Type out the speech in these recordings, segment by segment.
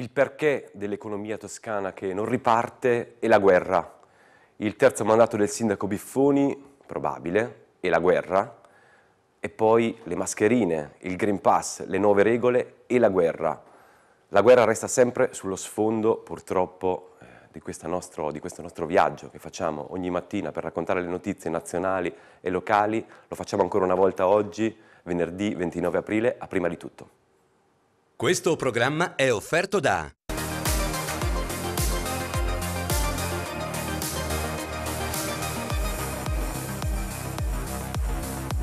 il perché dell'economia toscana che non riparte e la guerra. Il terzo mandato del sindaco Biffoni, probabile, e la guerra. E poi le mascherine, il Green Pass, le nuove regole e la guerra. La guerra resta sempre sullo sfondo, purtroppo, eh, di, nostro, di, questo nostro viaggio che facciamo ogni mattina per raccontare le notizie nazionali e locali. Lo facciamo ancora una volta oggi, venerdì 29 aprile, a prima di tutto. Questo programma è offerto da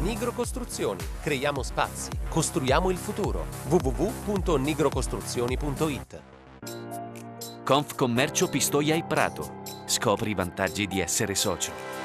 Nigro Costruzioni. Creiamo spazi, costruiamo il futuro. www.nigrocostruzioni.it Conf Commercio Pistoia e Prato. Scopri i vantaggi di essere socio.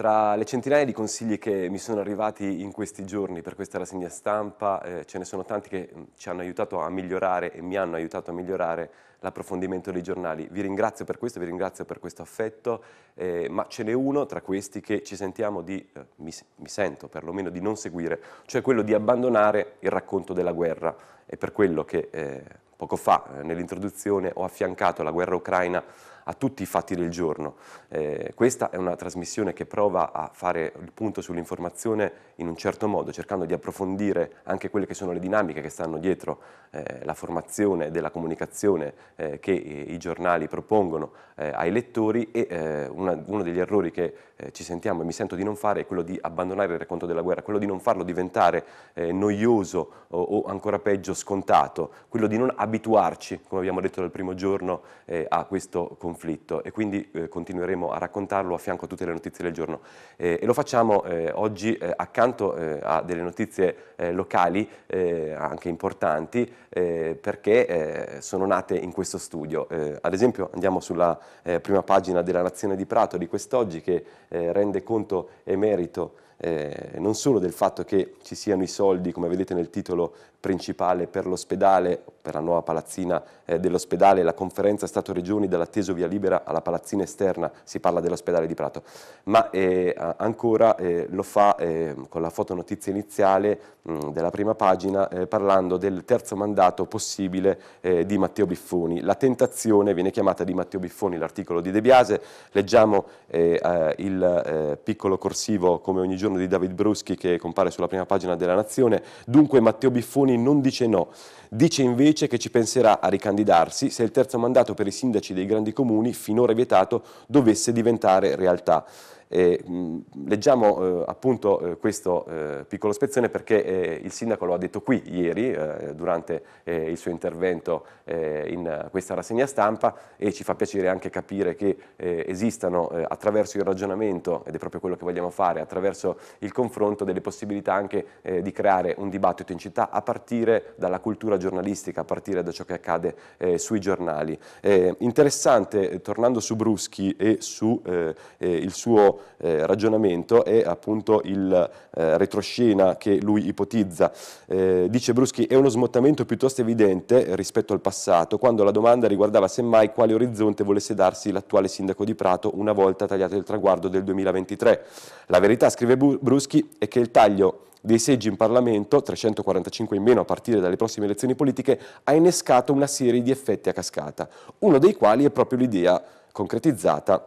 Tra le centinaia di consigli che mi sono arrivati in questi giorni per questa rassegna stampa, eh, ce ne sono tanti che mm, ci hanno aiutato a migliorare e mi hanno aiutato a migliorare l'approfondimento dei giornali. Vi ringrazio per questo, vi ringrazio per questo affetto, eh, ma ce n'è uno tra questi che ci sentiamo di, eh, mi, mi sento perlomeno, di non seguire, cioè quello di abbandonare il racconto della guerra. È per quello che eh, poco fa, eh, nell'introduzione, ho affiancato la guerra ucraina a tutti i fatti del giorno. Eh, questa è una trasmissione che prova a fare il punto sull'informazione in un certo modo, cercando di approfondire anche quelle che sono le dinamiche che stanno dietro eh, la formazione della comunicazione eh, che i giornali propongono eh, ai lettori e eh, una, uno degli errori che eh, ci sentiamo e mi sento di non fare è quello di abbandonare il racconto della guerra, quello di non farlo diventare noioso o, o, ancora peggio scontato, quello di non abituarci, come abbiamo detto dal primo giorno, a questo conflitto conflitto e quindi eh, continueremo a raccontarlo a fianco a tutte le notizie del giorno. Eh, e lo facciamo eh, oggi eh, accanto eh, a delle notizie locali, anche importanti, perché sono nate in questo studio. ad esempio andiamo sulla prima pagina della Nazione di Prato di quest'oggi che rende conto e merito eh, non solo del fatto che ci siano i soldi, come vedete nel titolo principale per l'ospedale, per la nuova palazzina eh, dell'ospedale, la conferenza Stato-Regioni dall'atteso via libera alla palazzina esterna, si parla dell'ospedale di Prato, ma eh, ancora eh, lo fa ehm, con la fotonotizia iniziale mh, mm, della prima pagina eh, parlando del terzo mandato possibile eh, di Matteo Biffoni. La tentazione viene chiamata di Matteo Biffoni l'articolo di De Biase, leggiamo eh, il piccolo corsivo come ogni giorno di David Bruschi che compare sulla prima pagina della Nazione, dunque Matteo Biffoni Meloni non dice no. Dice invece che ci penserà a ricandidarsi se il terzo mandato per i sindaci dei grandi comuni, finora vietato, dovesse diventare realtà. E, mh, leggiamo eh, appunto eh, questo eh, piccolo spezzone perché eh, il sindaco lo ha detto qui ieri eh, durante eh, il suo intervento in questa rassegna stampa e ci fa piacere anche capire che esistano attraverso il ragionamento, ed è proprio quello che vogliamo fare, attraverso il confronto delle possibilità anche di creare un dibattito in città a partire dalla cultura giornalistica, a partire da ciò che accade sui giornali. interessante, tornando su Bruschi e su il suo eh, ragionamento è appunto il eh, retroscena che lui ipotizza. Eh, dice Bruschi è uno smottamento piuttosto evidente rispetto al passato quando la domanda riguardava semmai quale orizzonte volesse darsi l'attuale sindaco di Prato una volta tagliato il traguardo del 2023. La verità, scrive Bruschi, è che il taglio dei seggi in Parlamento, 345 in meno a partire dalle prossime elezioni politiche, ha innescato una serie di effetti a cascata, uno dei quali è proprio l'idea concretizzata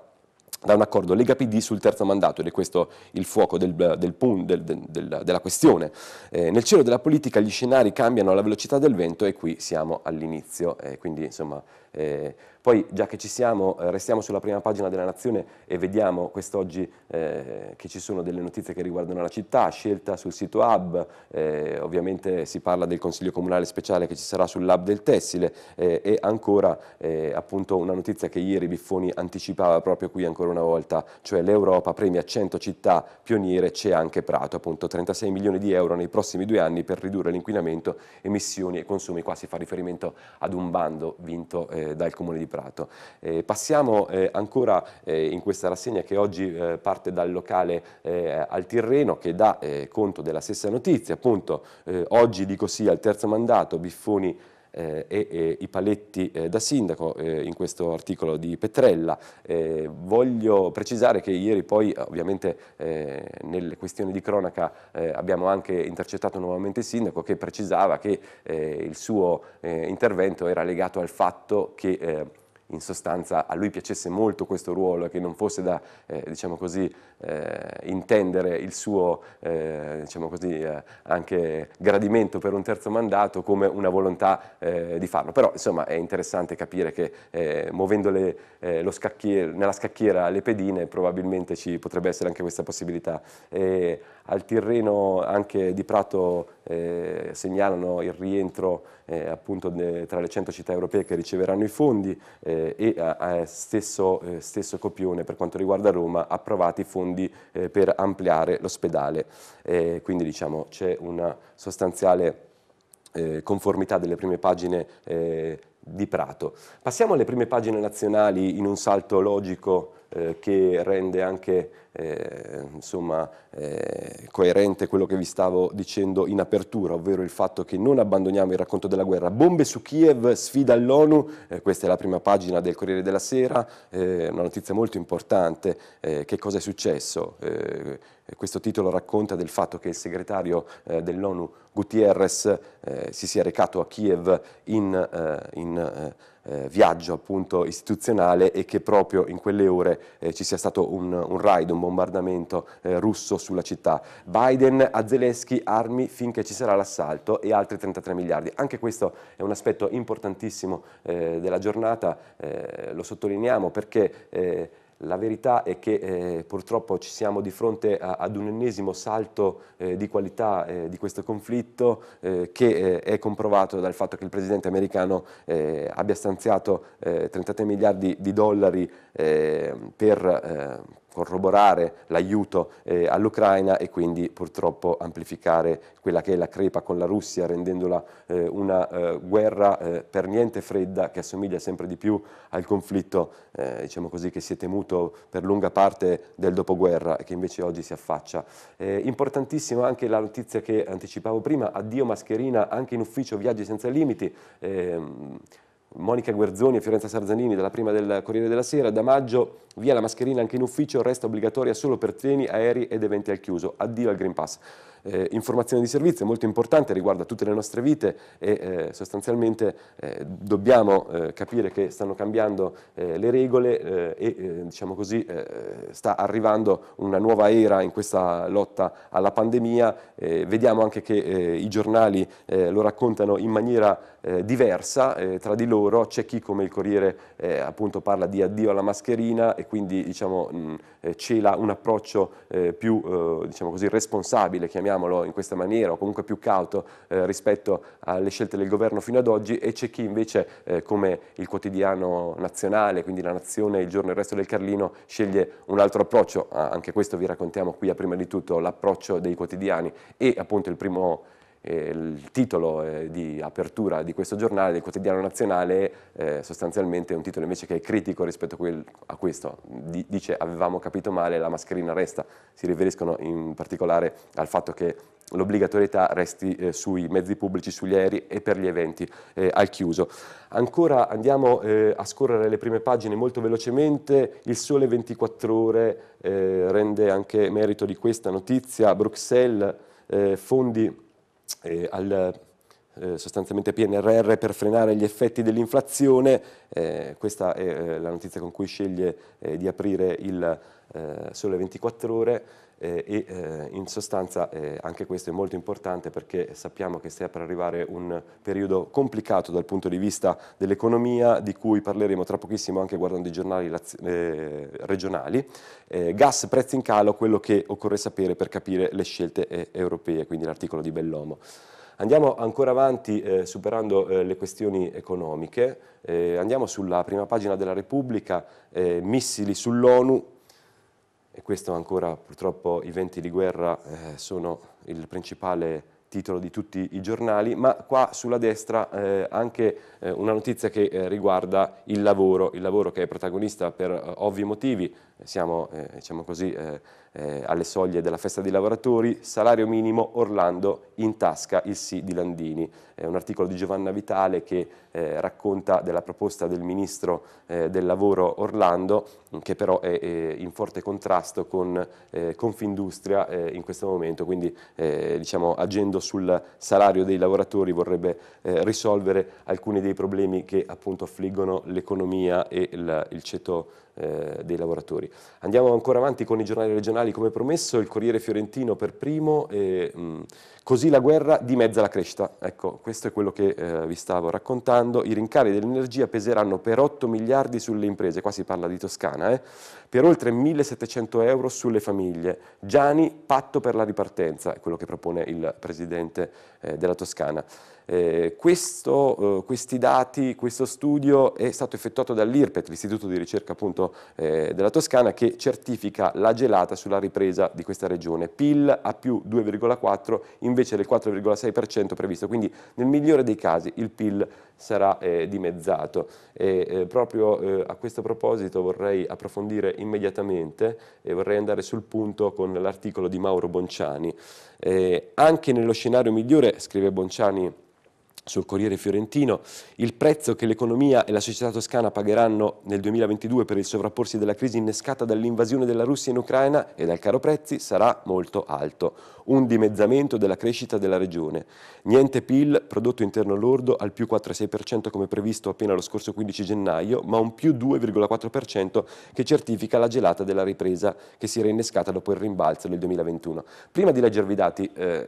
da un accordo Lega PD sul terzo mandato ed è questo il fuoco del, del, del, della questione. Eh, nel cielo della politica gli scenari cambiano alla velocità del vento e qui siamo all'inizio, eh, quindi insomma eh, poi già che ci siamo, eh, restiamo sulla prima pagina della Nazione e vediamo quest'oggi eh, che ci sono delle notizie che riguardano la città, scelta sul sito hub, eh, ovviamente si parla del Consiglio Comunale Speciale che ci sarà sull'hub del Tessile eh, e ancora eh, appunto una notizia che ieri Biffoni anticipava proprio qui ancora una volta, cioè l'Europa premia 100 città pioniere, c'è anche Prato, appunto 36 milioni di euro nei prossimi due anni per ridurre l'inquinamento, emissioni e consumi, qua si fa riferimento ad un bando vinto eh, dal Comune di Prato. Eh, passiamo eh, ancora eh, in questa rassegna che oggi eh, parte dal locale al Tirreno che dà conto della stessa notizia, appunto oggi dico sì al terzo mandato, Biffoni eh, e, e, i paletti eh, da sindaco eh, in questo articolo di Petrella. voglio precisare che ieri poi ovviamente nelle questioni di cronaca abbiamo anche intercettato nuovamente il sindaco che precisava che il suo intervento era legato al fatto che in sostanza a lui piacesse molto questo ruolo e che non fosse da eh, diciamo così, eh, intendere il suo eh, diciamo così, eh, anche gradimento per un terzo mandato come una volontà eh, di farlo. Però insomma è interessante capire che eh, muovendo le, scacchier nella scacchiera le pedine probabilmente ci potrebbe essere anche questa possibilità al Tirreno anche di Prato eh, segnalano il rientro eh, appunto de, tra le 100 città europee che riceveranno i fondi eh, e eh, a, a eh, stesso, eh, stesso, copione per quanto riguarda Roma approvati i fondi per ampliare l'ospedale. quindi diciamo c'è una sostanziale conformità delle prime pagine di Prato. Passiamo alle prime pagine nazionali in un salto logico eh, che rende anche eh, insomma, eh, coerente quello che vi stavo dicendo in apertura, ovvero il fatto che non abbandoniamo il racconto della guerra. Bombe su Kiev, sfida all'ONU, eh, questa è la prima pagina del Corriere della Sera, eh, una notizia molto importante, eh, che cosa è successo? questo titolo racconta del fatto che il segretario dell'ONU Gutierrez si sia recato a Kiev in, in eh, viaggio appunto istituzionale e che proprio in quelle ore eh, ci sia stato un, un raid, un bombardamento eh, russo sulla città. Biden a Zelensky armi finché ci sarà l'assalto e altri 33 miliardi. Anche questo è un aspetto importantissimo eh, della giornata, eh, lo sottolineiamo perché eh, la verità è che eh, purtroppo ci siamo di fronte a, ad un ennesimo salto eh, di qualità eh, di questo conflitto eh, che eh, è comprovato dal fatto che il presidente americano eh, abbia stanziato 33 miliardi di dollari Ehm, per ehm, corroborare l'aiuto eh, all'Ucraina e quindi purtroppo amplificare quella che è la crepa con la Russia rendendola eh, una eh, guerra per niente fredda che assomiglia sempre di più al conflitto diciamo così, che si è temuto per lunga parte del dopoguerra e che invece oggi si affaccia. importantissima anche la notizia che anticipavo prima, addio mascherina anche in ufficio Viaggi Senza Limiti, ehm, Monica Guerzoni e Fiorenza Sarzanini dalla prima del Corriere della Sera, da maggio Via la mascherina anche in ufficio, resta obbligatoria solo per treni, aerei ed eventi al chiuso. Addio al Green Pass. Eh, informazione di servizio molto importante, riguarda tutte le nostre vite e eh, sostanzialmente eh, dobbiamo eh, capire che stanno cambiando eh, le regole eh, e diciamo così sta arrivando una nuova era in questa lotta alla pandemia. vediamo anche che i giornali lo raccontano in maniera diversa tra di loro, c'è chi come il Corriere appunto parla di addio alla mascherina e quindi diciamo, mh, eh, cela un approccio eh, più eh, diciamo così, responsabile, chiamiamolo in questa maniera, o comunque più cauto rispetto alle scelte del governo fino ad oggi e c'è chi invece come il quotidiano nazionale, quindi la Nazione, il giorno e il resto del Carlino, sceglie un altro approccio, ah, anche questo vi raccontiamo qui a prima di tutto l'approccio dei quotidiani e appunto il primo eh, il titolo eh, di apertura di questo giornale, del quotidiano nazionale, eh, sostanzialmente è un titolo invece che è critico rispetto a, questo. dice avevamo capito male, la mascherina resta. Si riferiscono in particolare al fatto che l'obbligatorietà resti sui mezzi pubblici, sugli aerei e per gli eventi al chiuso. Ancora andiamo a scorrere le prime pagine molto velocemente, il sole 24 ore rende anche merito di questa notizia, Bruxelles fondi eh, al eh, sostanzialmente PNRR per frenare gli effetti dell'inflazione, eh, questa è eh, la notizia con cui sceglie eh, di aprire il Sole 24 Ore, eh, e eh, in sostanza eh, anche questo è molto importante perché sappiamo che sta per arrivare un periodo complicato dal punto di vista dell'economia di cui parleremo tra pochissimo anche guardando i giornali eh, regionali. Eh, gas, prezzi in calo, quello che occorre sapere per capire le scelte eh, europee, quindi l'articolo di Bellomo. Andiamo ancora avanti eh, superando eh, le questioni economiche, eh, andiamo sulla prima pagina della Repubblica, missili sull'ONU, e questo ancora purtroppo i venti di guerra eh, sono il principale titolo di tutti i giornali, ma qua sulla destra eh, anche eh, una notizia che eh, riguarda il lavoro, il lavoro che è protagonista per eh, ovvi motivi, siamo eh, diciamo così eh, eh, alle soglie della festa dei lavoratori, salario minimo Orlando in tasca il sì di Landini. È un articolo di Giovanna Vitale che eh, racconta della proposta del ministro eh, del lavoro Orlando che però è, è in forte contrasto con eh, Confindustria eh, in questo momento, quindi eh, diciamo, agendo sul salario dei lavoratori vorrebbe risolvere alcuni dei problemi che appunto affliggono l'economia e il, il ceto dei lavoratori. Andiamo ancora avanti con i giornali regionali giornali come promesso, il Corriere Fiorentino per primo e mh, mm, così la guerra dimezza la crescita. Ecco, questo è quello che eh, vi stavo raccontando. I rincari dell'energia peseranno per 8 miliardi sulle imprese, qua si parla di Toscana, eh, per oltre 1700 euro sulle famiglie. Gianni, patto per la ripartenza, è quello che propone il presidente eh, della Toscana. Eh, questo, eh, questi dati, questo studio è stato effettuato dall'IRPET, l'Istituto di Ricerca appunto, eh, della Toscana, che certifica la gelata sulla ripresa di questa regione. PIL a più 2,4 invece del 4,6% previsto, quindi nel migliore dei casi il PIL sarà eh, dimezzato. E, eh, proprio eh, a questo proposito vorrei approfondire immediatamente e vorrei andare sul punto con l'articolo di Mauro Bonciani. anche nello scenario migliore, scrive Bonciani, sul Corriere Fiorentino, il prezzo che l'economia e la società toscana pagheranno nel 2022 per il sovrapporsi della crisi innescata dall'invasione della Russia in Ucraina e dal caro prezzi sarà molto alto, un dimezzamento della crescita della regione. Niente PIL, prodotto interno lordo, al più 4,6% come previsto appena lo scorso 15 gennaio, ma un più 2,4% che certifica la gelata della ripresa che si era innescata dopo il rimbalzo del 2021. Prima di leggervi i dati... Eh,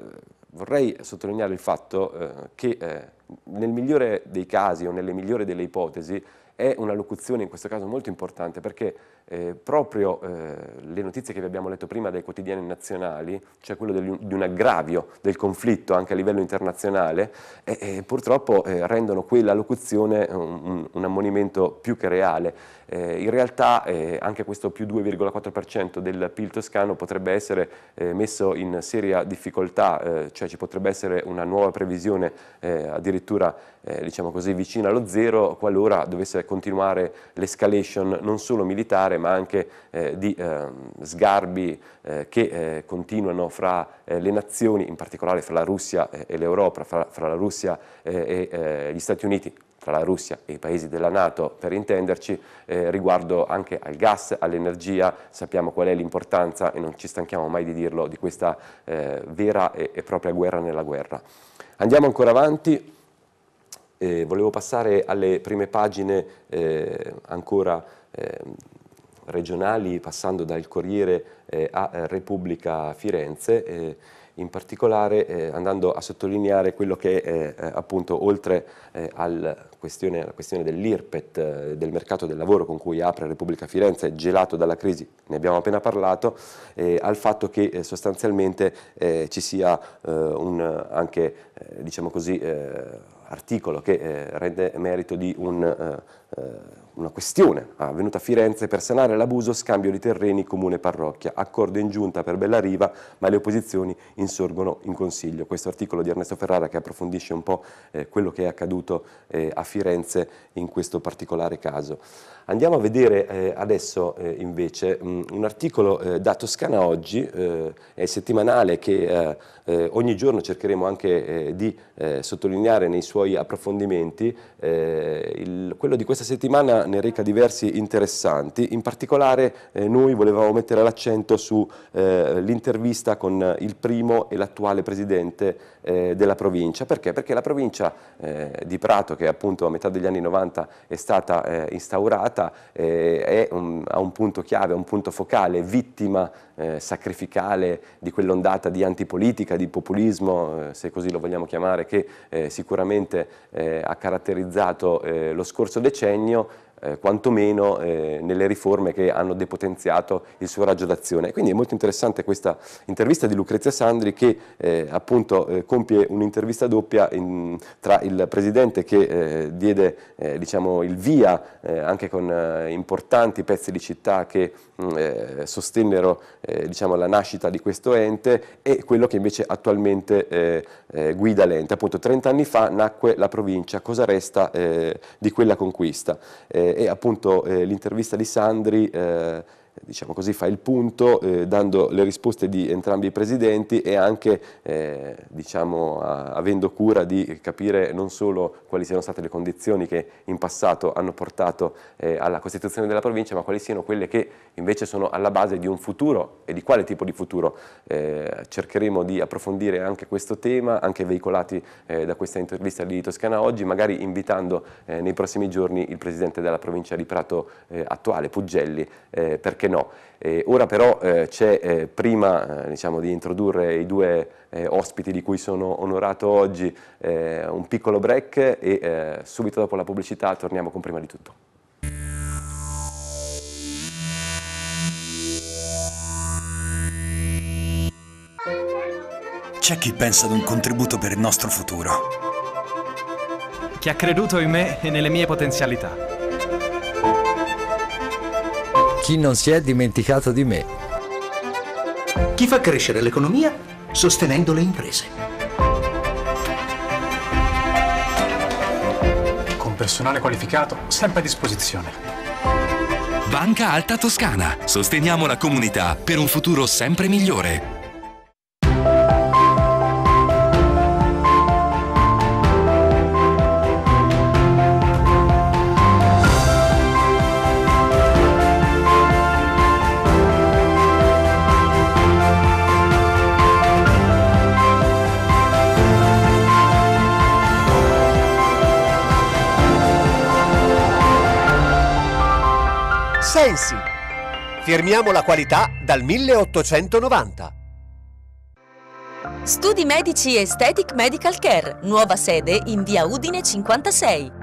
vorrei sottolineare il fatto eh, che eh, nel migliore dei casi o nelle migliori delle ipotesi è una locuzione in questo caso molto importante perché eh, proprio eh, le notizie che vi abbiamo letto prima dai quotidiani nazionali, cioè quello del, di un aggravio del conflitto anche a livello internazionale, eh, eh, purtroppo rendono quella locuzione un, un ammonimento più che reale eh, in realtà eh, anche questo più 2,4% del PIL toscano potrebbe essere eh, messo in seria difficoltà, eh, cioè ci potrebbe essere una nuova previsione eh, addirittura eh, diciamo così, vicina allo zero qualora dovesse continuare l'escalation non solo militare ma anche di ehm, sgarbi che continuano fra le nazioni, in particolare fra la Russia e l'Europa, fra, fra, la Russia e gli Stati Uniti, tra la Russia e i paesi della Nato per intenderci, eh, riguardo anche al gas, all'energia, sappiamo qual è l'importanza e non ci stanchiamo mai di dirlo di questa eh, vera e, e, propria guerra nella guerra. Andiamo ancora avanti, eh, volevo passare alle prime pagine eh, ancora eh, regionali passando dal Corriere eh, a Repubblica Firenze in particolare eh, andando a sottolineare quello che eh, appunto oltre eh, al questione, alla questione dell'IRPET, eh, del mercato del lavoro con cui apre Repubblica Firenze, gelato dalla crisi, ne abbiamo appena parlato, al fatto che eh, sostanzialmente eh, ci sia un anche, diciamo così, articolo che rende merito di un una questione avvenuta ah, a Firenze per sanare l'abuso scambio di terreni comune parrocchia, accordo in giunta per Bellariva ma le opposizioni insorgono in consiglio. Questo articolo di Ernesto Ferrara che approfondisce un po' eh, quello che è accaduto eh, a Firenze in questo particolare caso. Andiamo a vedere eh, adesso eh, invece mh, mm, un articolo eh, da Toscana Oggi, eh, è settimanale che eh, ogni giorno cercheremo anche eh, di eh, sottolineare nei suoi approfondimenti. Eh, il, quello di questa settimana ne reca diversi interessanti, in particolare eh, noi volevamo mettere l'accento sull'intervista con il primo e l'attuale presidente della provincia. Perché? Perché la provincia di Prato, che appunto a metà degli anni 90 è stata instaurata, è un, a un punto chiave, a un punto focale, vittima eh, sacrificale di quell'ondata di antipolitica, di populismo, eh, se così lo vogliamo chiamare, che eh, sicuramente eh, ha caratterizzato eh, lo scorso decennio, eh, quantomeno eh, nelle riforme che hanno depotenziato il suo raggio d'azione. Quindi è molto interessante questa intervista di Lucrezia Sandri che eh, appunto eh, compie un'intervista doppia in, tra il presidente che eh, diede eh, diciamo, il via anche con importanti pezzi di città che mh, mm, sostennero diciamo, la nascita di questo ente e quello che invece attualmente guida l'ente. Appunto 30 anni fa nacque la provincia, cosa resta di quella conquista? e appunto eh, l'intervista di Sandri eh, diciamo così, fa il punto eh, dando le risposte di entrambi i presidenti e anche eh, diciamo, a, avendo cura di capire non solo quali siano state le condizioni che in passato hanno portato eh, alla costituzione della provincia, ma quali siano quelle che invece sono alla base di un futuro e di quale tipo di futuro. Eh, cercheremo di approfondire anche questo tema, anche veicolati eh, da questa intervista di Toscana oggi, magari invitando eh, nei prossimi giorni il presidente della provincia di Prato attuale, Puggelli, perché no. Eh, ora però eh, c'è, eh, prima eh, diciamo, di introdurre i due eh, ospiti di cui sono onorato oggi, eh, un piccolo break e subito dopo la pubblicità torniamo con prima di tutto. C'è chi pensa ad un contributo per il nostro futuro. Chi ha creduto in me e nelle mie potenzialità chi non si è dimenticato di me? Chi fa crescere l'economia sostenendo le imprese? Con personale qualificato sempre a disposizione. Banca Alta Toscana. Sosteniamo la comunità per un futuro sempre migliore. Sensi. Firmiamo la qualità dal 1890. Studi Medici Aesthetic Medical Care, nuova sede in via Udine 56.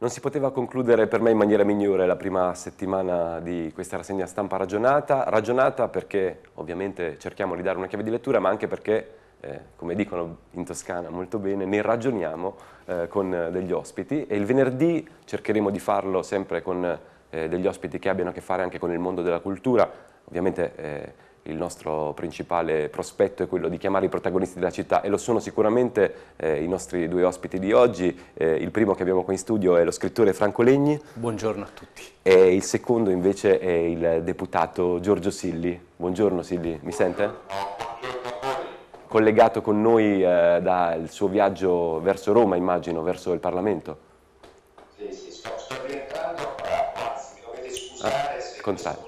Non si poteva concludere per me in maniera migliore la prima settimana di questa rassegna stampa ragionata, ragionata perché ovviamente cerchiamo di dare una chiave di lettura, ma anche perché, eh, come dicono in Toscana molto bene, ne ragioniamo eh, con eh, degli ospiti e il venerdì cercheremo di farlo sempre con eh, degli ospiti che abbiano a che fare anche con il mondo della cultura, ovviamente eh, il nostro principale prospetto è quello di chiamare i protagonisti della città e lo sono sicuramente eh, i nostri due ospiti di oggi. Eh, il primo che abbiamo qui in studio è lo scrittore Franco Legni. Buongiorno a tutti. E il secondo invece è il deputato Giorgio Silli. Buongiorno Silli, mi sente? Collegato con noi eh, dal suo viaggio verso Roma, immagino, verso il Parlamento. Sì, sì, sto, sto rientrando, ah, anzi mi dovete scusare ah, se... Contrario.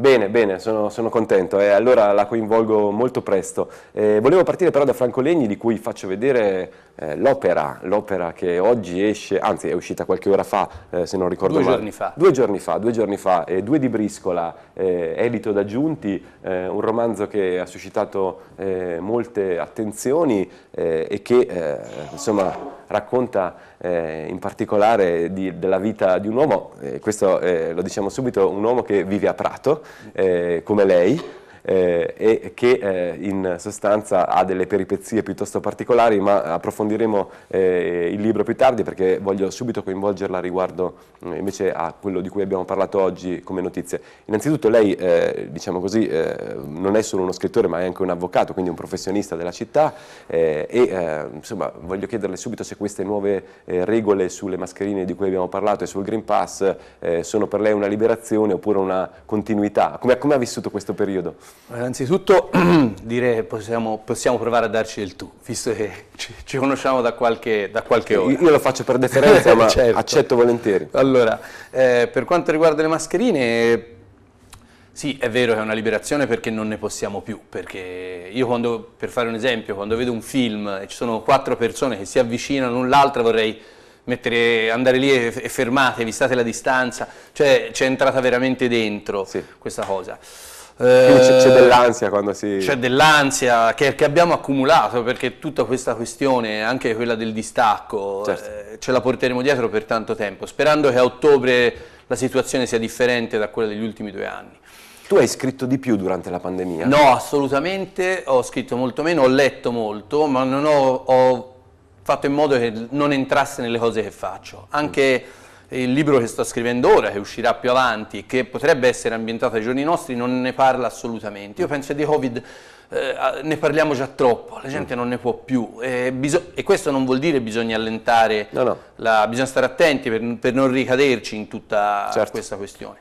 Bene, bene, sono, sono contento e eh, allora la coinvolgo molto presto. Eh, volevo partire però da Franco Legni di cui faccio vedere eh, l'opera, l'opera che oggi esce, anzi è uscita qualche ora fa, eh, se non ricordo due male. Giorni fa. Due giorni fa. Due giorni fa, eh, Due di Briscola, edito eh, da Giunti, eh, un romanzo che ha suscitato molte attenzioni e che insomma racconta eh, in particolare di, della vita di un uomo, eh, questo eh, lo diciamo subito, un uomo che vive a Prato, come lei, eh, e che eh, in sostanza ha delle peripezie piuttosto particolari, ma approfondiremo eh, il libro più tardi perché voglio subito coinvolgerla riguardo mm, invece a quello di cui abbiamo parlato oggi come notizie. Innanzitutto lei, eh, diciamo così, eh, non è solo uno scrittore ma è anche un avvocato, quindi un professionista della città eh, e insomma voglio chiederle subito se queste nuove regole sulle mascherine di cui abbiamo parlato e sul Green Pass sono per lei una liberazione oppure una continuità. Come, come ha vissuto questo periodo? Innanzitutto eh, dire possiamo, possiamo, provare a darci del tu, visto che ci, ci conosciamo da qualche, da qualche, ora. Io lo faccio per deferenza, ma certo. accetto volentieri. Allora, eh, per quanto riguarda le mascherine, sì, è vero che è una liberazione perché non ne possiamo più, perché io quando, per fare un esempio, quando vedo un film e ci sono quattro persone che si avvicinano l'un l'altra vorrei Mettere, andare lì e, fermatevi, state la distanza, cioè c'è entrata veramente dentro sì. questa cosa c'è, eh, dell'ansia quando si... C'è dell'ansia che, che, abbiamo accumulato perché tutta questa questione, anche quella del distacco, certo. eh, ce la porteremo dietro per tanto tempo, sperando che a ottobre la situazione sia differente da quella degli ultimi due anni. Tu hai scritto di più durante la pandemia? No, assolutamente, ho scritto molto meno, ho letto molto, ma non ho, ho fatto in modo che non entrasse nelle cose che faccio. Anche... Mm il libro che sto scrivendo ora, che uscirà più avanti, che potrebbe essere ambientato ai giorni nostri, non ne parla assolutamente. Io penso che di Covid eh, ne parliamo già troppo, la gente non ne può più e, e questo non vuol dire che bisogna allentare, no, no. La, bisogna stare attenti per, per, non ricaderci in tutta certo. questa questione.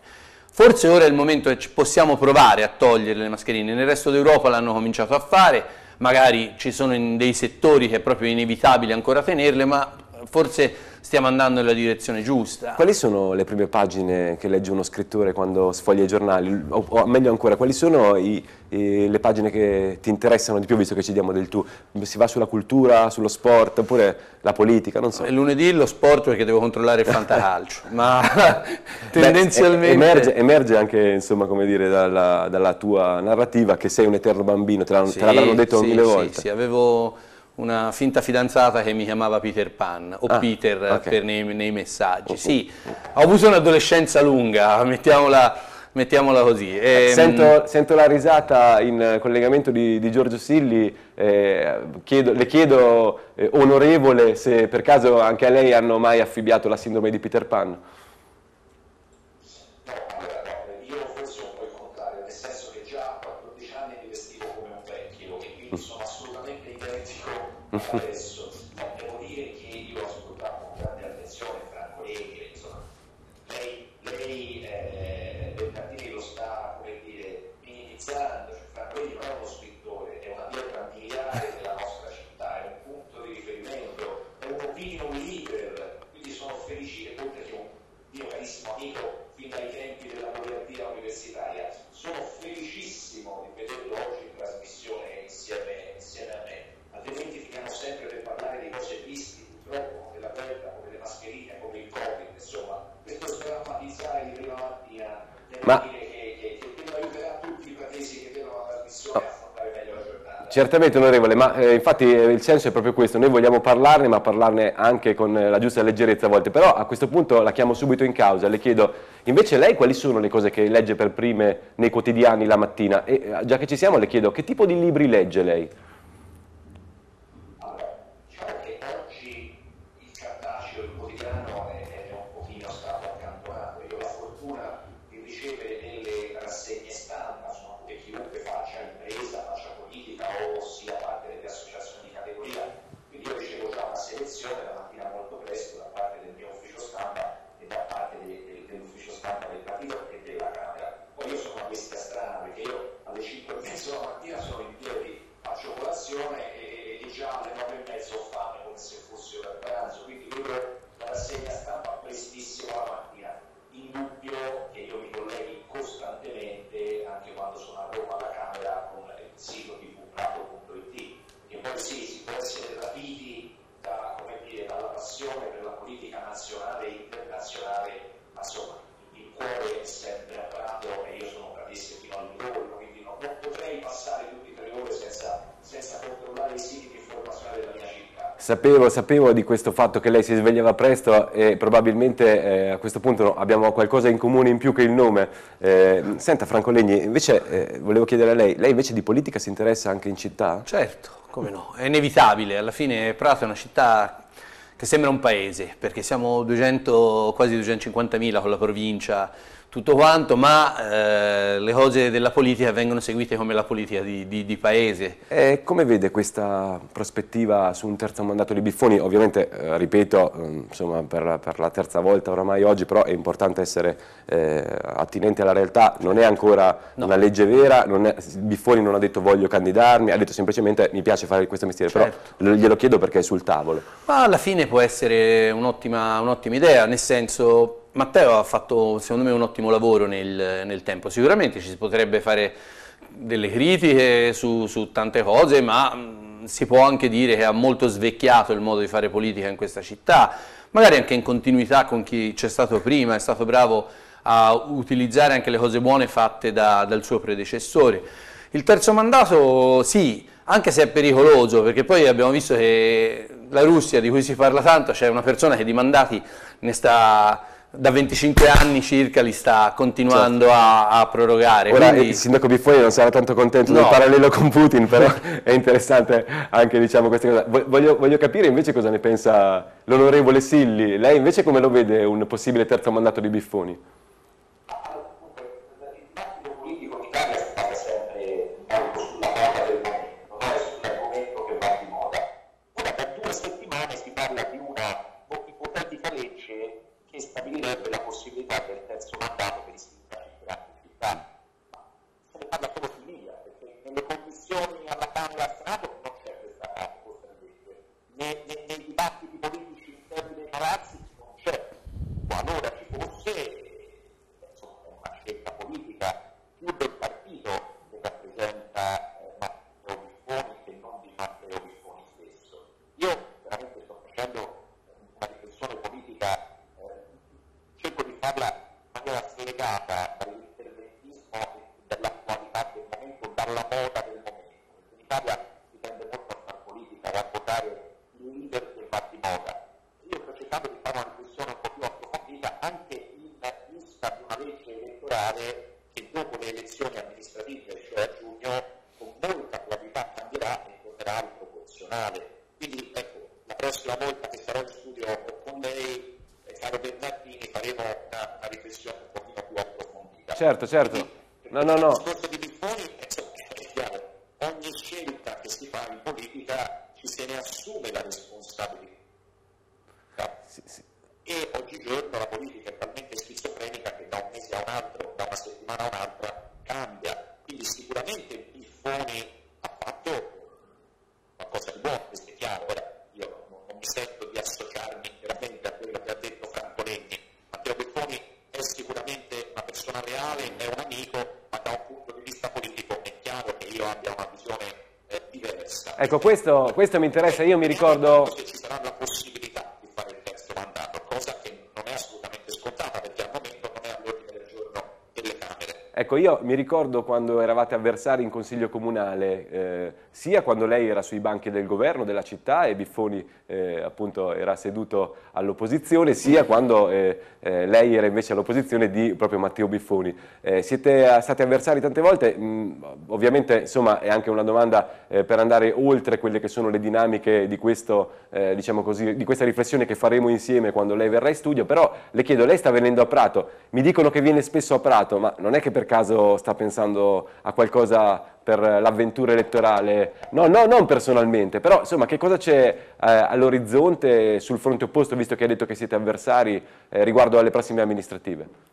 Forse ora è il momento che possiamo provare a togliere le mascherine, nel resto d'Europa l'hanno cominciato a fare, magari ci sono in dei settori che è proprio inevitabile ancora tenerle, ma forse stiamo andando nella direzione giusta. Quali sono le prime pagine che legge uno scrittore quando sfoglia i giornali? O, o meglio ancora, quali sono i, i, le pagine che ti interessano di più, visto che ci diamo del tu? Si va sulla cultura, sullo sport, oppure la politica, non so. È eh, lunedì lo sport perché devo controllare il fantacalcio, ma eh, tendenzialmente... Beh, emerge, emerge, anche, insomma, come dire, dalla, dalla, tua narrativa che sei un eterno bambino, te l'avranno sì, detto sì, mille volte. Sì, sì, avevo una finta fidanzata che mi chiamava Peter Pan o ah, Peter eh, okay. nei, nei, messaggi. Oh, sì, oh, oh. ho avuto un'adolescenza lunga, mettiamola, mettiamola così. E, eh, ehm, sento, sento, la risata in collegamento di, di Giorgio Silli, eh, chiedo, le chiedo eh, onorevole se per caso anche a lei hanno mai affibbiato la sindrome di Peter Pan. Uh, Certamente onorevole, ma eh, infatti eh, il senso è proprio questo, noi vogliamo parlarne ma parlarne anche con eh, la giusta leggerezza a volte, però a questo punto la chiamo subito in causa, le chiedo invece lei quali sono le cose che legge per prime nei quotidiani la mattina e eh, già che ci siamo le chiedo che tipo di libri legge lei? Sapevo, sapevo, di questo fatto che lei si svegliava presto e probabilmente eh, a questo punto abbiamo qualcosa in comune in più che il nome. Eh, senta Franco Legni, invece eh, volevo chiedere a lei, lei invece di politica si interessa anche in città? Certo, come no, è inevitabile, alla fine Prato è una città che sembra un paese, perché siamo 200, quasi 250.000 con la provincia, tutto quanto, ma eh, le cose della politica vengono seguite come la politica di, di, di paese. E come vede questa prospettiva su un terzo mandato di Biffoni? Ovviamente, eh, ripeto, ehm, insomma, per, per, la terza volta oramai oggi, però è importante essere eh, attinenti alla realtà, non è ancora no. una legge vera, non è, Biffoni non ha detto voglio candidarmi, ha detto semplicemente mi piace fare questo mestiere, certo. però glielo chiedo perché è sul tavolo. Ma alla fine può essere un'ottima un idea, nel senso Matteo ha fatto secondo me un ottimo lavoro nel, nel tempo, sicuramente ci si potrebbe fare delle critiche su, su tante cose, ma mm, si può anche dire che ha molto svecchiato il modo di fare politica in questa città, magari anche in continuità con chi c'è stato prima, è stato bravo a utilizzare anche le cose buone fatte da, dal suo predecessore. Il terzo mandato sì, anche se è pericoloso, perché poi abbiamo visto che la Russia di cui si parla tanto, c'è cioè una persona che di mandati ne sta da 25 anni circa li sta continuando certo. a, a, prorogare. Ora quindi... il sindaco Biffoni non sarà tanto contento no. del parallelo con Putin, però è interessante anche diciamo, questa cosa. Voglio, voglio, capire invece cosa ne pensa l'onorevole Silli. Lei invece come lo vede un possibile terzo mandato di Biffoni? Certo, certo. No, no, no. questo, questo mi interessa, io mi ricordo... Che ci sarà la possibilità di fare il terzo mandato, cosa che non è assolutamente scontata perché al momento non è all'ordine del giorno delle Camere. Ecco, io mi ricordo quando eravate avversari in Consiglio Comunale, eh, sia quando lei era sui banchi del governo della città e Biffoni eh, appunto era seduto all'opposizione sia quando eh, eh, lei era invece all'opposizione di proprio Matteo Biffoni. Eh, siete eh, stati avversari tante volte, mh, mm, ovviamente insomma, è anche una domanda eh, per andare oltre quelle che sono le dinamiche di, questo, eh, diciamo così, di, questa riflessione che faremo insieme quando lei verrà in studio, però le chiedo, lei sta venendo a Prato, mi dicono che viene spesso a Prato, ma non è che per caso sta pensando a qualcosa per l'avventura elettorale, no, no, non personalmente, però insomma che cosa c'è eh, all'orizzonte sul fronte opposto, visto che hai detto che siete avversari eh, riguardo alle prossime amministrative?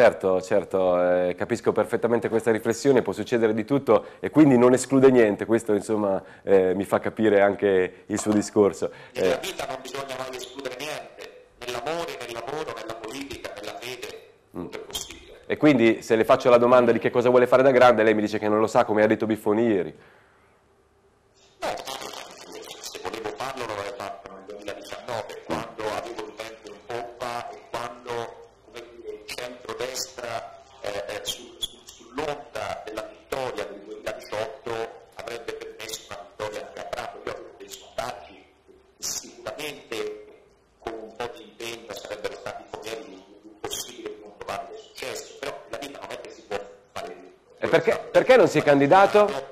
Certo, certo, eh, capisco perfettamente questa riflessione, può succedere di tutto e quindi non esclude niente, questo insomma eh, mi fa capire anche il suo discorso. Nella eh, vita non bisogna mai escludere niente, nell'amore, nel lavoro, nella politica, nella fede, mm. tutto è possibile. E quindi se le faccio la domanda di che cosa vuole fare da grande, lei mi dice che non lo sa, come ha detto Biffoni ieri. perché non si è candidato?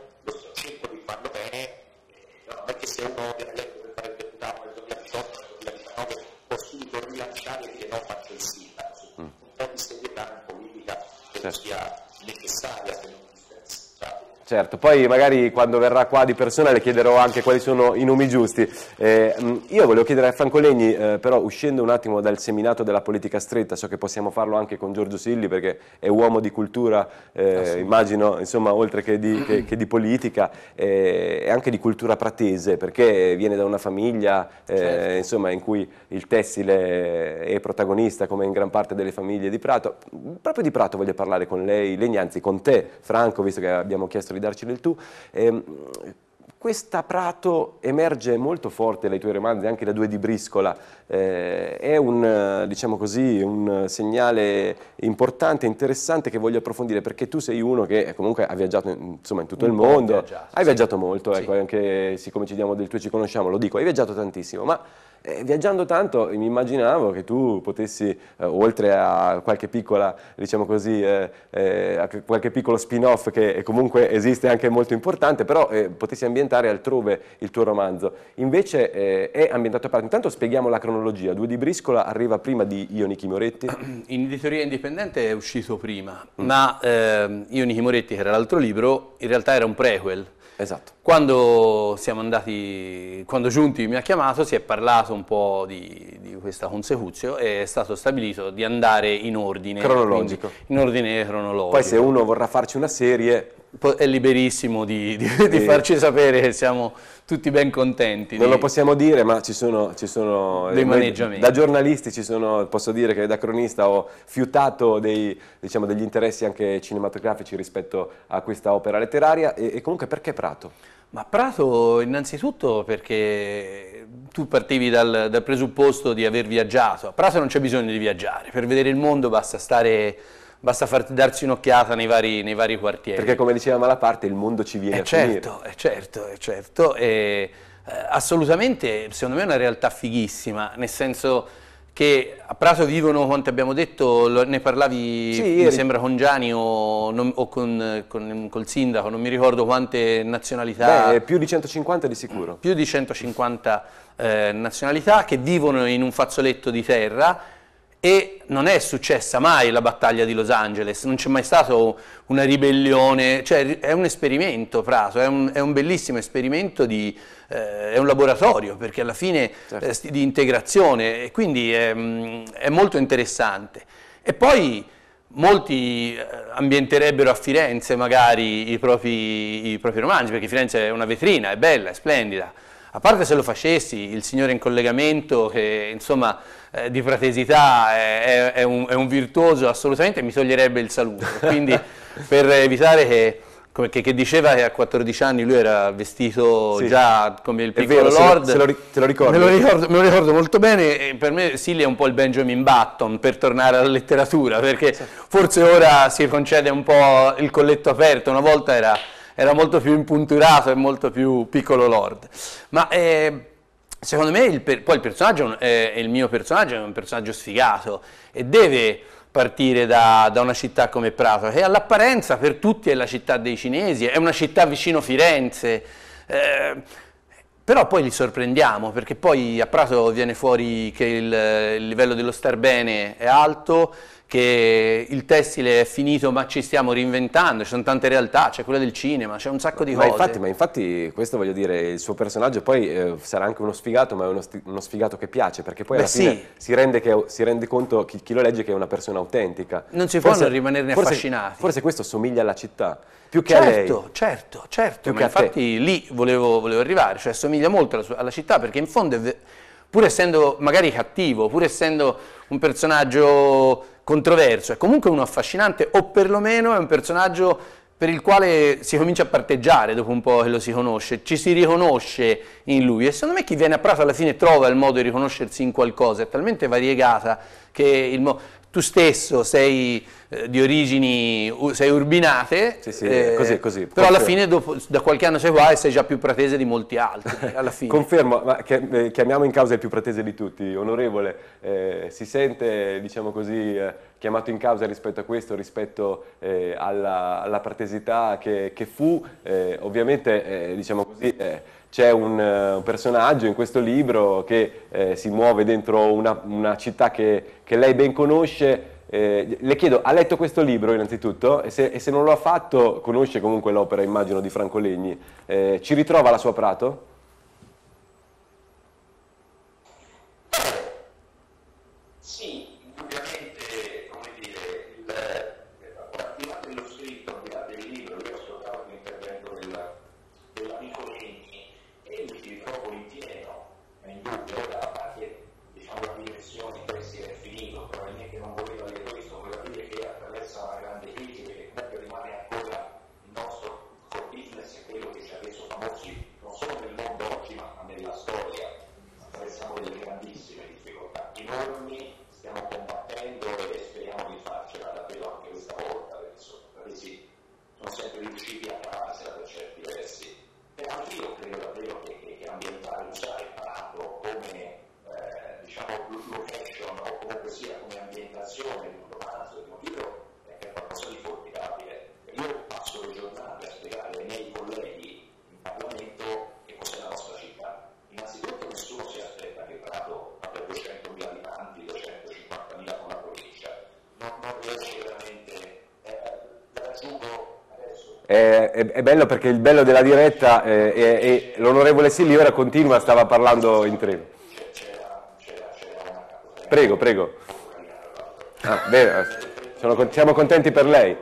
poi magari quando verrà qua di persona le chiederò anche quali sono i nomi giusti. Eh, mm, io volevo chiedere a Franco Legni, eh, però uscendo un attimo dal seminato della politica stretta, so che possiamo farlo anche con Giorgio Silli perché è uomo di cultura, eh, immagino, insomma, oltre che di, che, che di politica, eh, e anche di cultura pratese, perché viene da una famiglia eh, certo. insomma, in cui il tessile è protagonista, come in gran parte delle famiglie di Prato. Proprio di Prato voglio parlare con lei, Legni, anzi con te, Franco, visto che abbiamo chiesto di darci del tu. Eh, questa Prato emerge molto forte dai tuoi romanzi, anche da Due di Briscola, eh, è un, diciamo così, un, segnale importante, interessante che voglio approfondire perché tu sei uno che comunque ha viaggiato in, insomma, in tutto un il mondo, viaggiato, hai sì. viaggiato molto, sì. ecco, anche siccome ci diamo del tuo ci conosciamo, lo dico, hai viaggiato tantissimo, ma e eh, viaggiando tanto mi immaginavo che tu potessi, eh, oltre a qualche piccola, diciamo così, eh, eh, a qualche piccolo spin-off che eh, comunque esiste anche molto importante, però eh, potessi ambientare altrove il tuo romanzo. Invece è ambientato a parte. Intanto spieghiamo la cronologia. Due di Briscola arriva prima di Io Nichi Moretti? In editoria indipendente è uscito prima, mm. ma ehm, Nichi Moretti, che era l'altro libro, in realtà era un prequel Esatto. Quando siamo andati, quando Giunti mi ha chiamato si è parlato un po' di, di questa consecuzio e è stato stabilito di andare in ordine. Cronologico. In ordine cronologico. Poi se uno vorrà farci una serie è liberissimo di, di, sì. di farci sapere che siamo tutti ben contenti. Non di... lo possiamo dire, ma ci sono, ci sono dei eh, maneggiamenti. Da giornalisti ci sono, posso dire che da cronista ho fiutato dei, diciamo, degli interessi anche cinematografici rispetto a questa opera letteraria. E, e comunque perché Prato? Ma Prato innanzitutto perché tu partivi dal, dal presupposto di aver viaggiato. A Prato non c'è bisogno di viaggiare, per vedere il mondo basta stare basta farti, darci un'occhiata nei vari, nei vari, quartieri. Perché come diceva Malaparte il mondo ci viene è eh, a certo, finire. Eh, è certo, è eh, certo, e, eh, assolutamente secondo me è una realtà fighissima, nel senso che a Prato vivono, quanto abbiamo detto, lo, ne parlavi sì, mi sembra con Gianni o, non, o con, con, col sindaco, non mi ricordo quante nazionalità. Beh, più di 150 di sicuro. Più di 150 eh, nazionalità che vivono in un fazzoletto di terra e non è successa mai la battaglia di Los Angeles, non c'è mai stata una ribellione, cioè è un esperimento Prato, è un, è un bellissimo esperimento, di, eh, è un laboratorio perché alla fine certo. eh, di integrazione e quindi è, mm, è, molto interessante. E poi molti eh, ambienterebbero a Firenze magari i propri, i propri romanzi perché Firenze è una vetrina, è bella, è splendida a parte se lo facessi, il signore in collegamento che insomma eh, di fratesità eh, è, è, un, è, un, virtuoso assolutamente, mi toglierebbe il saluto, quindi per evitare che, che, che diceva che a 14 anni lui era vestito sì. già come il piccolo vero, lord, se lo, se lo, te lo ricordo. Me lo ricordo, me lo ricordo molto bene, per me Silly è un po' il Benjamin Button per tornare alla letteratura, perché sì. forse ora si concede un po' il colletto aperto, una volta era era molto più impunturato e molto più piccolo Lord. Ma eh, secondo me il per, poi il personaggio, eh, il mio personaggio è un personaggio sfigato e deve partire da, da, una città come Prato, che all'apparenza per tutti è la città dei cinesi, è una città vicino Firenze. Eh, però poi li sorprendiamo perché poi a Prato viene fuori che il, il livello dello star bene è alto, che il tessile è finito ma ci stiamo reinventando, ci sono tante realtà, c'è quella del cinema, c'è un sacco di ma cose. Infatti, ma infatti questo voglio dire, il suo personaggio poi eh, sarà anche uno sfigato, ma è uno, uno sfigato che piace, perché poi Beh, alla fine sì. si, rende che, si, rende conto chi, chi, lo legge che è una persona autentica. Non si può non rimanerne forse, affascinati. Forse questo somiglia alla città, più che certo, a lei. Certo, certo, certo, infatti te. lì volevo, volevo, arrivare, cioè somiglia molto alla, alla città perché in fondo, pur essendo magari cattivo, pur essendo un personaggio controverso, è comunque uno affascinante o perlomeno è un personaggio per il quale si comincia a parteggiare dopo un po' che lo si conosce, ci si riconosce in lui e secondo me chi viene a Prato alla fine trova il modo di riconoscersi in qualcosa, è talmente variegata che il modo tu stesso sei eh, di origini, sei urbinate, sì, sì, eh, così, così. però Confermo. alla fine dopo, da qualche anno sei qua e sei già più pratese di molti altri, Confermo, ma che, eh, chiamiamo in causa il più pratese di tutti, onorevole, eh, si sente, diciamo così, eh, chiamato in causa rispetto a questo, rispetto eh, alla, alla, pratesità che, che fu, ovviamente, diciamo così c'è eh, un, personaggio in questo libro che eh, si muove dentro una, una città che, che, lei ben conosce. Eh, le chiedo, ha letto questo libro innanzitutto? E se, e se non lo ha fatto, conosce comunque l'opera, immagino, di Franco Legni. Eh, ci ritrova la sua Prato? è, è, bello perché il bello della diretta e eh, l'onorevole Silli ora continua, stava parlando in treno. Prego, prego. Ah, bene, eh, sono, siamo contenti per lei.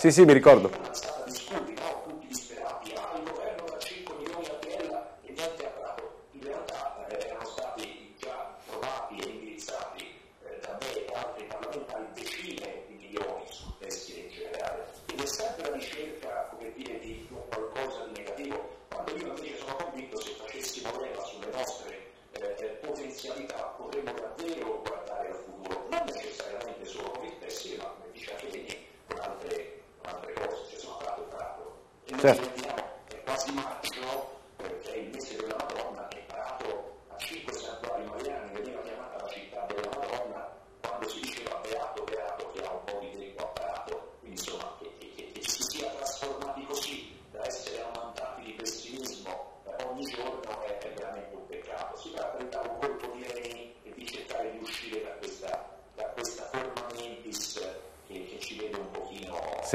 Sì, sì, mi ricordo.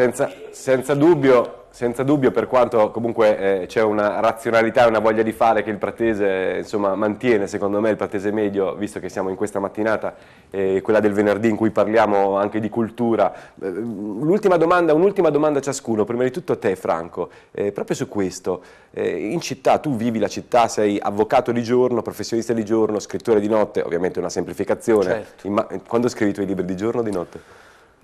senza, senza, dubbio, senza, dubbio, per quanto comunque eh, c'è una razionalità e una voglia di fare che il pratese insomma, mantiene, secondo me il pratese medio, visto che siamo in questa mattinata, eh, quella del venerdì in cui parliamo anche di cultura. Eh, l'ultima domanda, un'ultima domanda a ciascuno, prima di tutto a te Franco, eh, proprio su questo, eh, in città tu vivi la città, sei avvocato di giorno, professionista di giorno, scrittore di notte, ovviamente una semplificazione, certo. quando scrivi i tuoi libri di giorno o di notte?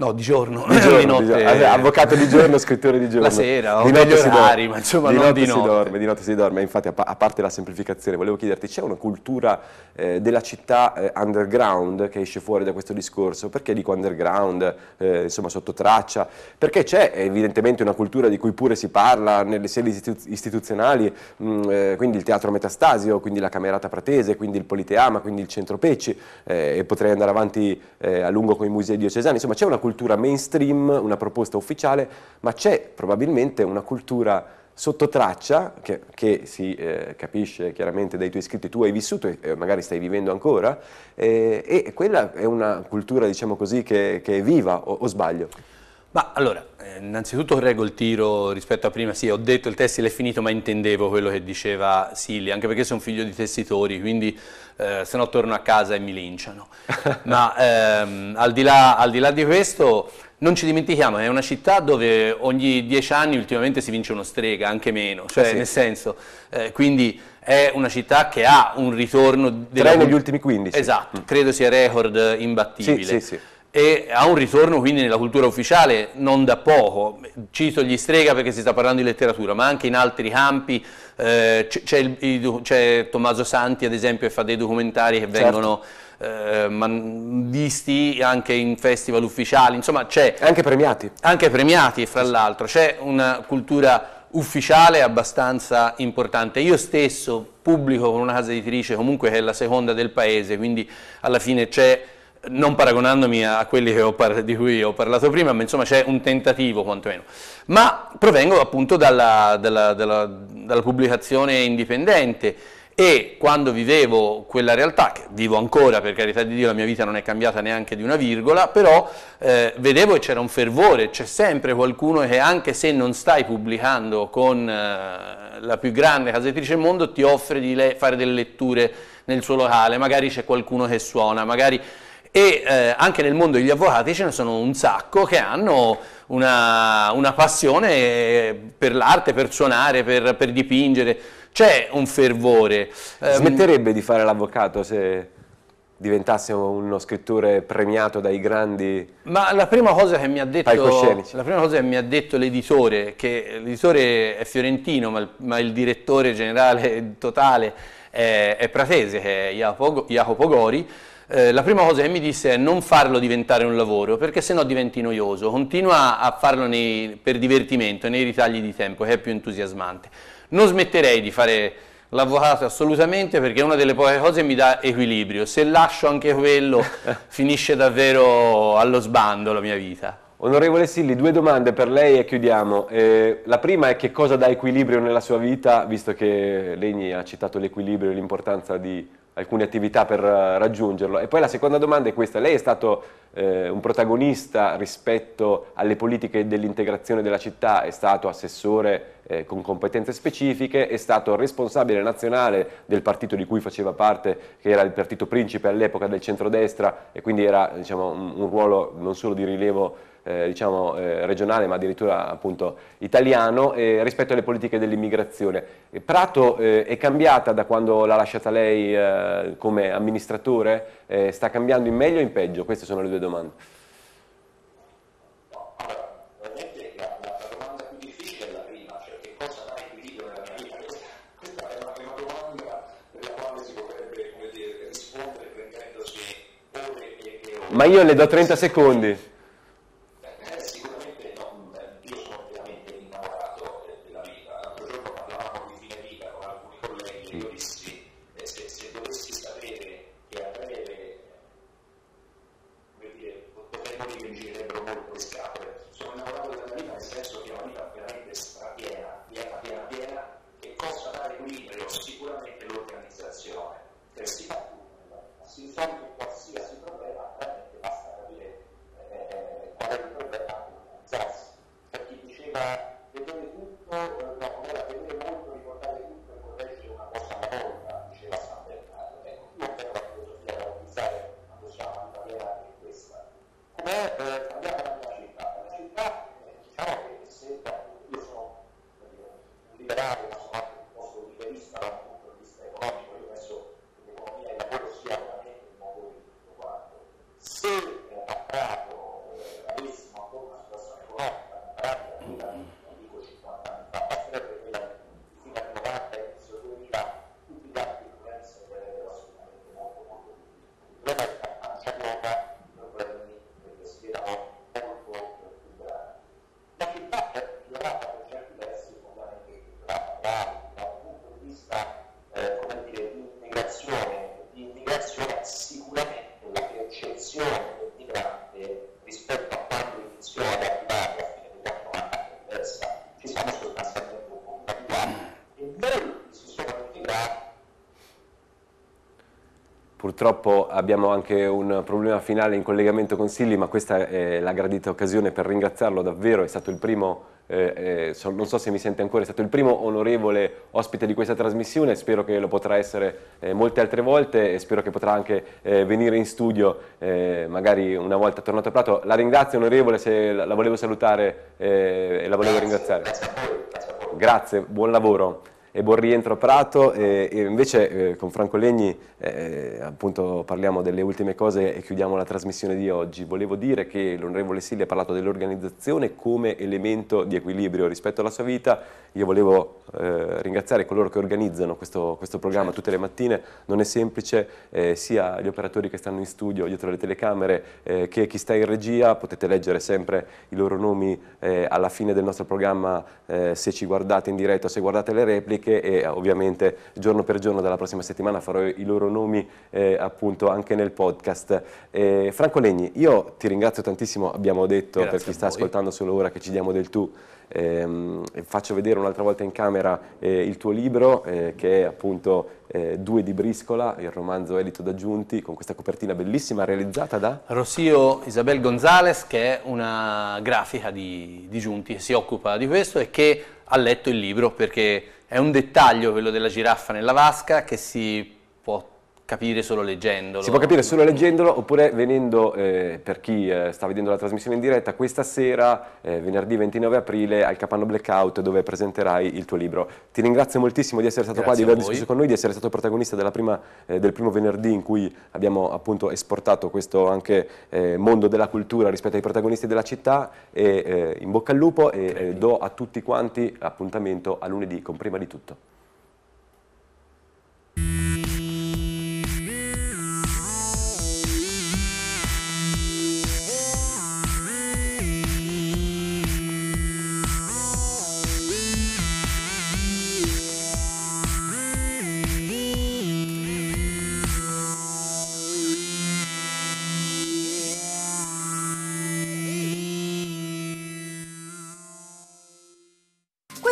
No, di giorno, di giorno, di notte. Di giorno. Avvocato di giorno, scrittore di giorno. La sera, di notte si orari, dorme. ma insomma di notte, notte. Si dorme, di notte si dorme, infatti a, a, parte la semplificazione volevo chiederti, c'è una cultura eh, della città eh, underground che esce fuori da questo discorso? Perché dico underground, eh, insomma traccia? Perché c'è eh, evidentemente una cultura di cui pure si parla nelle sedi istituzionali, mh, mm, eh, quindi il teatro Metastasio, quindi la Camerata Pratese, quindi il Politeama, quindi il Centro Pecci, eh, e potrei andare avanti a lungo con i musei diocesani, insomma c'è una cultura cultura mainstream, una proposta ufficiale, ma c'è probabilmente una cultura sottotraccia, che, che si eh, capisce chiaramente dai tuoi scritti, tu hai vissuto e eh, magari stai vivendo ancora, eh, e quella è una cultura, diciamo così, che, che è viva, o, o sbaglio? Ma allora, eh, innanzitutto reggo il tiro rispetto a prima, sì, ho detto il tessile è finito ma intendevo quello che diceva Silli, anche perché sono figlio di tessitori, quindi eh, se no torno a casa e mi linciano. Ma ehm, al, di là, al, di là, di questo, non ci dimentichiamo, è una città dove ogni dieci anni ultimamente si vince uno strega, anche meno, cioè sì. nel senso, eh, quindi è una città che ha un ritorno... Della... Tra negli ultimi 15. Esatto, mm. credo sia record imbattibile. Sì, sì, sì e ha un ritorno quindi nella cultura ufficiale non da poco, cito gli strega perché si sta parlando di letteratura, ma anche in altri campi eh, c'è, il, c'è Tommaso Santi ad esempio che fa dei documentari che certo. vengono certo. eh, visti anche in festival ufficiali, insomma c'è... Anche premiati. Anche premiati fra l'altro, c'è una cultura ufficiale abbastanza importante. Io stesso pubblico con una casa editrice comunque che è la seconda del paese, quindi alla fine c'è non paragonandomi a quelli par- di cui ho parlato prima, ma insomma c'è un tentativo quantomeno. Ma provengo appunto dalla, dalla, dalla, dalla pubblicazione indipendente e quando vivevo quella realtà, che vivo ancora per carità di Dio, la mia vita non è cambiata neanche di una virgola, però eh, vedevo che c'era un fervore, c'è sempre qualcuno che anche se non stai pubblicando con eh, la più grande casa editrice del mondo ti offre di le- fare delle letture nel suo locale, magari c'è qualcuno che suona, magari e eh, anche nel mondo degli avvocati ce ne sono un sacco che hanno una, una passione eh, per l'arte, per suonare, per, per dipingere, c'è un fervore. Eh, Smetterebbe di fare l'avvocato se diventasse uno scrittore premiato dai grandi Ma la prima cosa che mi ha detto, l'editore, che l'editore è fiorentino ma il, ma il, direttore generale totale è, è pratese, che è Jacopo Gori, eh, la prima cosa che mi disse è non farlo diventare un lavoro, perché sennò diventi noioso, continua a farlo nei, per divertimento, nei ritagli di tempo, che è più entusiasmante. Non smetterei di fare l'avvocato assolutamente perché è una delle poche cose che mi dà equilibrio, se lascio anche quello finisce davvero allo sbando la mia vita. Onorevole Silli, due domande per lei e chiudiamo. Eh, la prima è che cosa dà equilibrio nella sua vita, visto che Legni ha citato l'equilibrio e l'importanza di alcune attività per eh, raggiungerlo. E poi la seconda domanda è questa, lei è stato eh, un protagonista rispetto alle politiche dell'integrazione della città, è stato assessore eh, con competenze specifiche, è stato responsabile nazionale del partito di cui faceva parte, che era il partito principe all'epoca del centrodestra e quindi era diciamo, un, un ruolo non solo di rilevo eh, diciamo, eh, regionale ma addirittura appunto, italiano eh, rispetto alle politiche dell'immigrazione. Prato eh, è cambiata da quando l'ha lasciata lei eh, come amministratore? Eh, sta cambiando in meglio o in peggio? Queste sono le due domande. Ma io le do 30 secondi. Jesus. Purtroppo abbiamo anche un problema finale in collegamento con Silli, ma questa è la gradita occasione per ringraziarlo davvero, è stato il primo, eh, eh, non so se mi sente ancora, è stato il primo onorevole ospite di questa trasmissione, spero che lo potrà essere eh, molte altre volte e spero che potrà anche eh, venire in studio eh, magari una volta tornato a Prato. La ringrazio onorevole se la, la volevo salutare eh, e la volevo ringraziare. Grazie, buon lavoro e buon rientro a Prato e, e invece eh, con Franco Legni eh, eh, appunto parliamo delle ultime cose e chiudiamo la trasmissione di oggi. Volevo dire che l'onorevole Silli ha parlato dell'organizzazione come elemento di equilibrio rispetto alla sua vita, io volevo eh, ringraziare coloro che organizzano questo, questo programma certo. tutte le mattine, non è semplice, eh, sia gli operatori che stanno in studio dietro le telecamere eh, che chi sta in regia, potete leggere sempre i loro nomi alla fine del nostro programma se ci guardate in diretta se guardate le repliche tematiche e ovviamente giorno per giorno dalla prossima settimana farò i loro nomi eh, appunto anche nel podcast. Eh, Franco Legni, io ti ringrazio tantissimo, abbiamo detto Grazie per chi sta ascoltando solo ora che ci diamo del tu. Eh, faccio vedere un'altra volta in camera eh, il tuo libro eh, che è appunto eh, Due di Briscola, il romanzo edito da Giunti con questa copertina bellissima realizzata da Rossio Isabel Gonzales che è una grafica di, di Giunti che si occupa di questo e che ha letto il libro perché è un dettaglio quello della giraffa nella vasca che si capire solo leggendolo. Si può capire solo leggendolo oppure venendo, eh, per chi eh, sta vedendo la trasmissione in diretta, questa sera, eh, venerdì 29 aprile, al Capanno Blackout dove presenterai il tuo libro. Ti ringrazio moltissimo di essere stato Grazie qua, di aver discusso con noi, di essere stato protagonista prima, eh, del primo venerdì in cui abbiamo appunto esportato questo anche eh, mondo della cultura rispetto ai protagonisti della città e eh, in bocca al lupo e do a tutti quanti appuntamento a lunedì con prima di tutto.